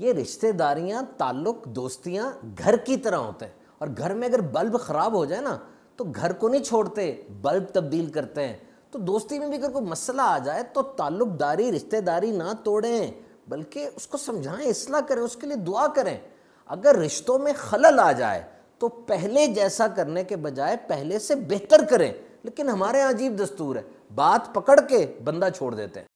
ये रिश्तेदारियाँ ताल्लुक दोस्तियाँ घर की तरह होते हैं और घर में अगर बल्ब ख़राब हो जाए ना तो घर को नहीं छोड़ते बल्ब तब्दील करते हैं तो दोस्ती में भी अगर कोई मसला आ जाए तो ताल्लुकदारी रिश्तेदारी ना तोड़ें बल्कि उसको समझाएं इसलाह करें उसके लिए दुआ करें अगर रिश्तों में खलल आ जाए तो पहले जैसा करने के बजाय पहले से बेहतर करें लेकिन हमारे यहाँ अजीब दस्तूर है बात पकड़ के बंदा छोड़ देते हैं